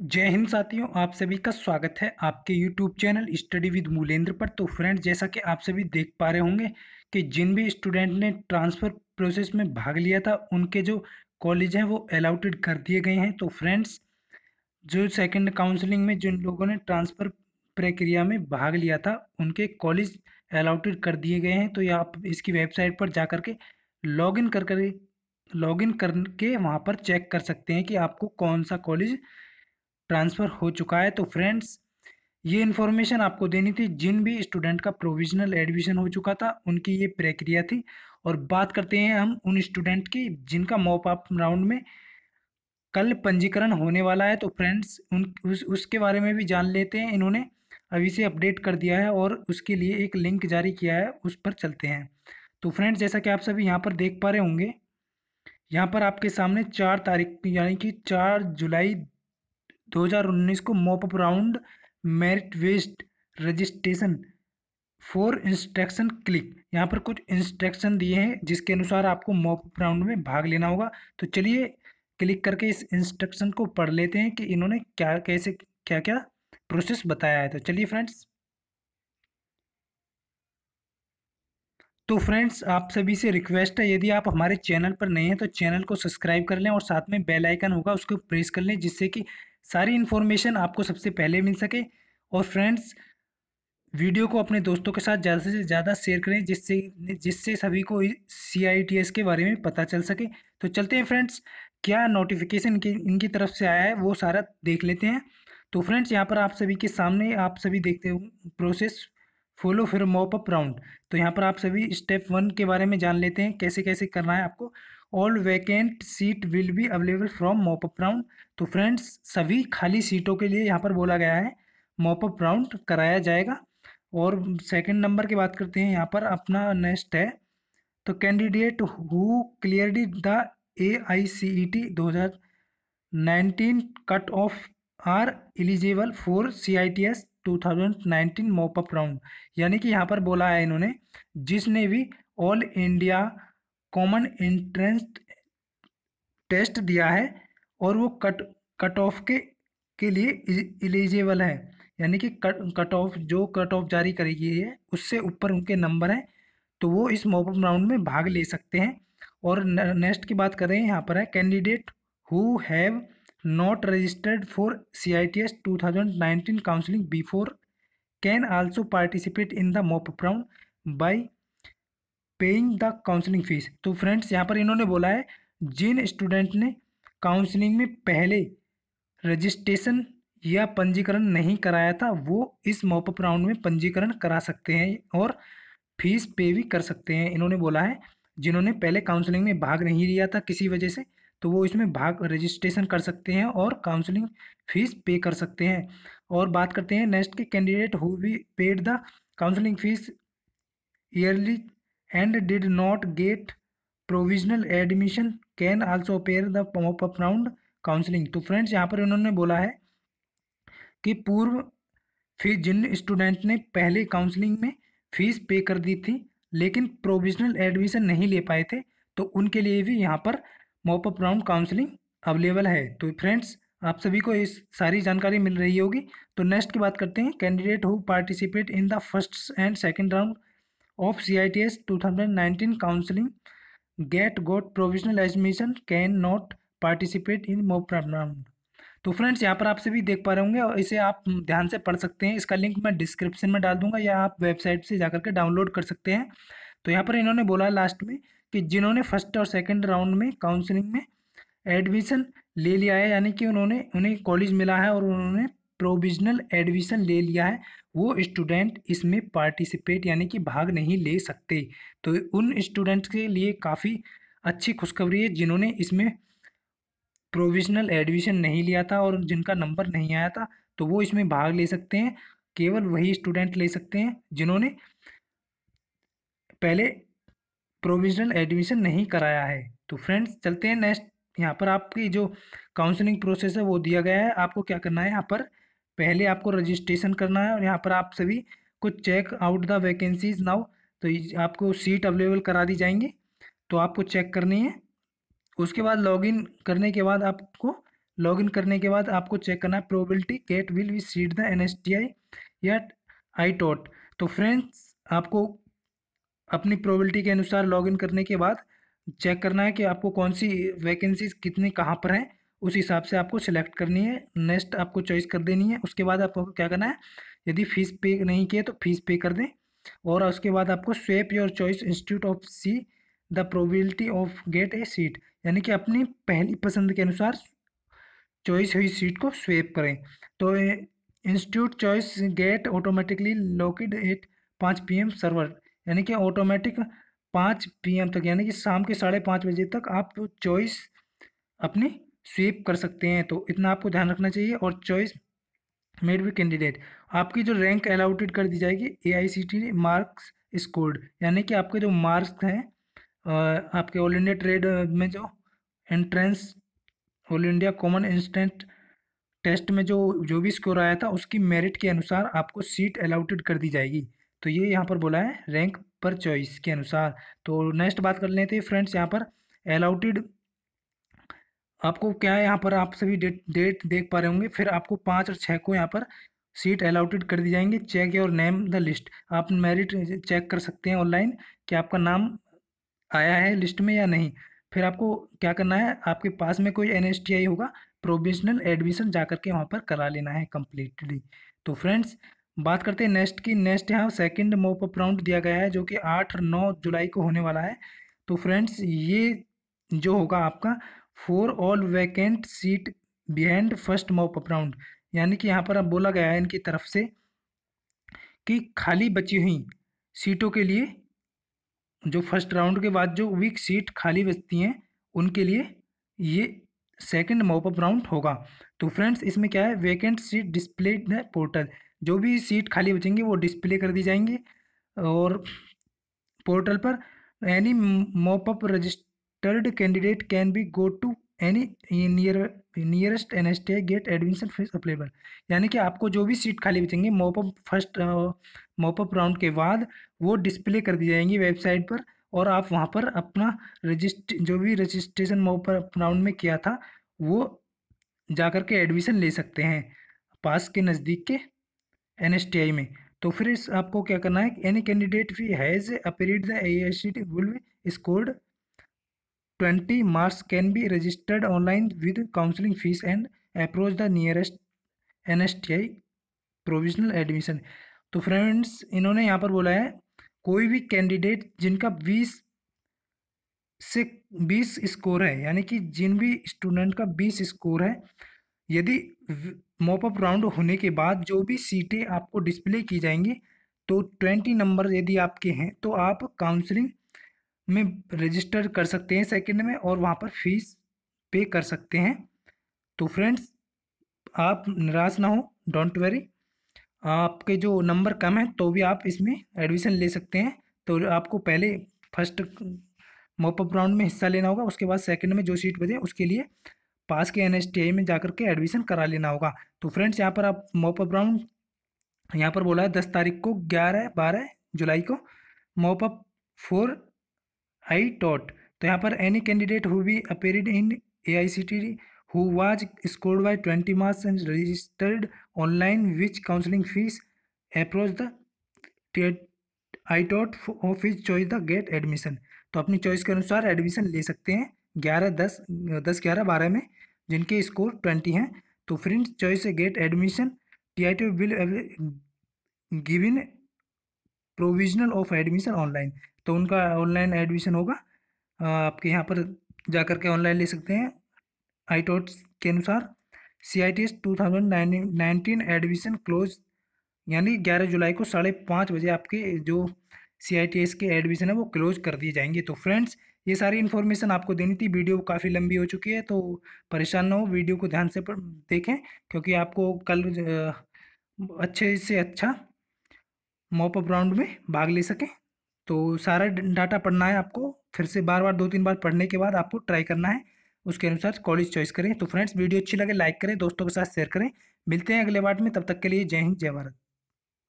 जय हिंद साथियों आप सभी का स्वागत है आपके YouTube channel study with Mulendra पर तो फ्रेंड्स जैसा कि आप सभी देख पा रहे होंगे कि जिन भी स्टूडेंट ने ट्रांसफ़र प्रोसेस में भाग लिया था उनके जो कॉलेज हैं वो अलाउटेड कर दिए गए हैं तो फ्रेंड्स जो सेकंड काउंसलिंग में जिन लोगों ने ट्रांसफ़र प्रक्रिया में भाग लिया था उनके कॉलेज अलाउटेड कर दिए गए हैं तो या आप इसकी वेबसाइट पर जा के लॉग इन कर कर इन करके वहाँ पर चेक कर सकते हैं कि आपको कौन सा कॉलेज ट्रांसफ़र हो चुका है तो फ्रेंड्स ये इन्फॉर्मेशन आपको देनी थी जिन भी स्टूडेंट का प्रोविजनल एडमिशन हो चुका था उनकी ये प्रक्रिया थी और बात करते हैं हम उन स्टूडेंट की जिनका मॉप अप राउंड में कल पंजीकरण होने वाला है तो फ्रेंड्स उन उस, उसके बारे में भी जान लेते हैं इन्होंने अभी से अपडेट कर दिया है और उसके लिए एक लिंक जारी किया है उस पर चलते हैं तो फ्रेंड्स जैसा कि आप सभी यहाँ पर देख पा रहे होंगे यहाँ पर आपके सामने चार तारीख यानी कि चार जुलाई 2019 को mop up round merit west registration for instruction click यहाँ पर कुछ इंस्ट्रक्शन दिए हैं जिसके अनुसार आपको मॉपअप राउंड में भाग लेना होगा तो चलिए क्लिक करके इस इंस्ट्रक्शन को पढ़ लेते हैं कि इन्होंने क्या कैसे क्या क्या प्रोसेस बताया है तो चलिए फ्रेंड्स तो फ्रेंड्स आप सभी से रिक्वेस्ट है यदि आप हमारे चैनल पर नए हैं तो चैनल को सब्सक्राइब कर लें और साथ में बेल आइकन होगा उसको प्रेस कर लें जिससे कि सारी इन्फॉर्मेशन आपको सबसे पहले मिल सके और फ्रेंड्स वीडियो को अपने दोस्तों के साथ ज़्यादा से ज़्यादा शेयर करें जिससे जिससे सभी को सी के बारे में पता चल सके तो चलते हैं फ्रेंड्स क्या नोटिफिकेशन इनकी इनकी तरफ से आया है वो सारा देख लेते हैं तो फ्रेंड्स यहाँ पर आप सभी के सामने आप सभी देखते हो प्रोसेस फॉलो फिर मॉपअप राउंड तो यहाँ पर आप सभी स्टेप वन के बारे में जान लेते हैं कैसे कैसे करना है आपको all vacant seat will be available from mop up round तो फ्रेंड्स सभी खाली सीटों के लिए यहाँ पर बोला गया है मोपअप राउंड कराया जाएगा और सेकंड नंबर की बात करते हैं यहाँ पर अपना नेक्स्ट है तो candidate who clearly the A I C E T दो हज़ार nineteen cut off are eligible for C I T S two thousand nineteen mop up round यानी कि यहाँ पर बोला है इन्होंने जिसने भी all India common entrance test दिया है और वो कट कट ऑफ के के लिए एलिजिबल है यानी कि कट कट ऑफ जो कट ऑफ जारी करेगी है उससे ऊपर उनके नंबर हैं तो वो इस मॉपअप राउंड में भाग ले सकते हैं और नेक्स्ट की बात करें यहाँ पर है candidate who have not registered for C I T S two thousand nineteen counselling before can also participate in the mop up round by paying the counselling fees तो फ्रेंड्स यहाँ पर इन्होंने बोला है जिन स्टूडेंट ने काउंसलिंग में पहले रजिस्ट्रेशन या पंजीकरण नहीं कराया था वो इस मॉपअप राउंड में पंजीकरण करा सकते हैं और फीस पे भी कर सकते हैं इन्होंने बोला है जिन्होंने पहले काउंसलिंग में भाग नहीं लिया था किसी वजह से तो वो इसमें भाग रजिस्ट्रेशन कर सकते हैं और काउंसलिंग फीस पे कर सकते हैं और बात करते हैं नेक्स्ट के candidate who paid the counselling fees early and did not get provisional admission can also appear the off round counselling तो फ्रेंड्स यहाँ पर उन्होंने बोला है कि पूर्व फीस जिन स्टूडेंट ने पहले काउंसलिंग में फीस पे कर दी थी लेकिन प्रोविजनल एडमिशन नहीं ले पाए थे तो उनके लिए भी यहाँ पर ऑफ राउंड काउंसलिंग अवेलेबल है तो फ्रेंड्स आप सभी को इस सारी जानकारी मिल रही होगी तो नेक्स्ट की बात करते हैं candidate who participate in the first and second round of C I T S two thousand nineteen counselling get got provisional admission can not participate in mop round तो फ्रेंड्स यहाँ पर आप सभी देख पा रहे होंगे और इसे आप ध्यान से पढ़ सकते हैं इसका लिंक मैं डिस्क्रिप्शन में डाल दूंगा या आप वेबसाइट से जाकर के डाउनलोड कर सकते हैं तो यहाँ पर इन्होंने बोला लास्ट में कि जिन्होंने फर्स्ट और सेकेंड राउंड में काउंसलिंग में एडमिशन ले लिया है यानी कि उन्होंने उन्हें कॉलेज मिला है और उन्होंने प्रोविजनल एडमिशन ले लिया है वो स्टूडेंट इसमें पार्टिसिपेट यानी कि भाग नहीं ले सकते तो उन स्टूडेंट्स के लिए काफ़ी अच्छी खुशखबरी है जिन्होंने इसमें प्रोविजनल एडमिशन नहीं लिया था और जिनका नंबर नहीं आया था तो वो इसमें भाग ले सकते हैं केवल वही स्टूडेंट ले सकते हैं जिन्होंने पहले प्रोविजनल एडमिशन नहीं कराया है तो फ्रेंड्स चलते हैं नेक्स्ट यहाँ पर आपकी जो काउंसलिंग प्रोसेस है वो दिया गया है आपको क्या करना है यहाँ पर पहले आपको रजिस्ट्रेशन करना है और यहाँ पर आप सभी को check out the vacancies now तो आपको सीट अवेलेबल करा दी जाएंगी तो आपको चेक करनी है उसके बाद लॉगिन करने के बाद आपको लॉगिन करने के बाद आपको चेक करना है probability get will we seat the N S T I या आई टॉट तो फ्रेंड्स आपको अपनी प्रोबेबिलिटी के अनुसार लॉगिन करने के बाद चेक करना है कि आपको कौन सी वैकेंसीज कितनी कहाँ पर हैं उस हिसाब से आपको सिलेक्ट करनी है नेक्स्ट आपको चॉइस कर देनी है उसके बाद आपको क्या करना है यदि फीस पे नहीं किए तो फीस पे कर दें और उसके बाद आपको swap your choice institute of see the probability of get a seat यानी कि अपनी पहली पसंद के अनुसार चॉइस हुई सीट को स्वेप करें तो institute choice get automatically located at पाँच पी एम सर्वर यानी कि ऑटोमेटिक पाँच पी एम तक यानी कि शाम के साढ़े पाँच बजे तक आप चॉइस अपनी स्वीप कर सकते हैं तो इतना आपको ध्यान रखना चाहिए और चॉइस मेड बी कैंडिडेट आपकी जो रैंक अलाउटेड कर दी जाएगी A I C T marks scored यानी कि आपके जो मार्क्स हैं आपके ऑल इंडिया ट्रेड में जो entrance all India common instant test में जो जो भी स्कोर आया था उसकी मेरिट के अनुसार आपको सीट अलाउटेड कर दी जाएगी तो ये यहाँ पर बोला है रैंक पर चॉइस के अनुसार तो नेक्स्ट बात कर लेते हैं फ्रेंड्स यहाँ पर अलाउटेड आपको क्या है यहाँ पर आप सभी डेट डेट देख पा रहे होंगे फिर आपको पाँच और छः को यहाँ पर सीट अलाउटेड कर दी जाएंगी check your name the list आप मेरिट चेक कर सकते हैं ऑनलाइन कि आपका नाम आया है लिस्ट में या नहीं फिर आपको क्या करना है आपके पास में कोई एन होगा प्रोविजनल एडमिशन जा करके वहाँ पर करा लेना है कम्प्लीटली तो फ्रेंड्स बात करते हैं नेक्स्ट की नेक्स्ट यहाँ सेकेंड मोप अप राउंड दिया गया है जो कि आठ और नौ जुलाई को होने वाला है तो फ्रेंड्स ये जो होगा आपका for all vacant seat behind first mop up round यानी कि यहाँ पर अब बोला गया है इनकी तरफ से कि खाली बची हुई सीटों के लिए जो फर्स्ट राउंड के बाद जो वीक सीट खाली बचती हैं उनके लिए ये सेकंड मॉपअप राउंड होगा तो फ्रेंड्स इसमें क्या है वैकेंट सीट डिस्प्ले पोर्टल जो भी सीट खाली बचेंगी वो डिस्प्ले कर दी जाएंगी और पोर्टल पर any mop up registered candidate can be go to any near nearest N S T get admission fees available यानी कि आपको जो भी सीट खाली बचेंगे मोपअप फर्स्ट मोपअप राउंड के बाद वो डिस्प्ले कर दी जाएंगी वेबसाइट पर और आप वहाँ पर अपना रजिस्ट जो भी रजिस्ट्रेशन मोपअप राउंड में किया था वो जा कर के एडमिशन ले सकते हैं पास के नज़दीक के एन एस टी आई में तो फिर इस आपको क्या करना है एनी कैंडिडेट भी has appeared the A S C will scored twenty marks can be registered online with counselling fees and approach the nearest N S T I provisional admission तो फ्रेंड्स इन्होंने यहाँ पर बोला है कोई भी कैंडिडेट जिनका बीस से बीस स्कोर है यानी कि जिन भी स्टूडेंट का बीस स्कोर है यदि मॉपअप राउंड होने के बाद जो भी सीटें आपको डिस्प्ले की जाएंगी तो ट्वेंटी नंबर यदि आपके हैं तो आप काउंसलिंग में रजिस्टर कर सकते हैं सेकेंड में और वहाँ पर फीस पे कर सकते हैं तो फ्रेंड्स आप निराश ना हो डोंट वेरी आपके जो नंबर कम है तो भी आप इसमें एडमिशन ले सकते हैं तो आपको पहले फर्स्ट मोपअप राउंड में हिस्सा लेना होगा उसके बाद सेकंड में जो सीट बजे उसके लिए पास के एन में जाकर के एडमिशन करा लेना होगा तो फ्रेंड्स यहाँ पर आप मोपअप राउंड यहाँ पर बोला है दस तारीख को ग्यारह बारह जुलाई को मोपअप फोर आई टॉट तो यहाँ पर any candidate who be appeared in A I C T who was scored by twenty marks and registered online which counselling fees approach the I TOT of his choice the get admission तो अपनी choice के अनुसार admission ले सकते हैं ग्यारह दस दस ग्यारह बारह में जिनके स्कोर ट्वेंटी हैं तो friends choice get admission T I T will given provisional of admission online तो उनका ऑनलाइन एडमिशन होगा आपके यहाँ पर जा कर के ऑनलाइन ले सकते हैं आई के अनुसार C I T S two thousand nineteen admission close यानी ग्यारह जुलाई को साढ़े पाँच बजे आपके जो सी आई टी एस के एडमिशन है वो क्लोज कर दिए जाएंगे तो फ्रेंड्स ये सारी इन्फॉर्मेशन आपको देनी थी वीडियो काफ़ी लंबी हो चुकी है तो परेशान ना हो वीडियो को ध्यान से देखें क्योंकि आपको कल अच्छे से अच्छा मॉपअप राउंड में भाग ले सकें तो सारा डाटा पढ़ना है आपको फिर से बार बार दो तीन बार पढ़ने के बाद आपको ट्राई करना है उसके अनुसार कॉलेज चॉइस करें तो फ्रेंड्स वीडियो अच्छी लगे लाइक करें दोस्तों के साथ शेयर करें मिलते हैं अगले बार में तब तक के लिए जय हिंद जय भारत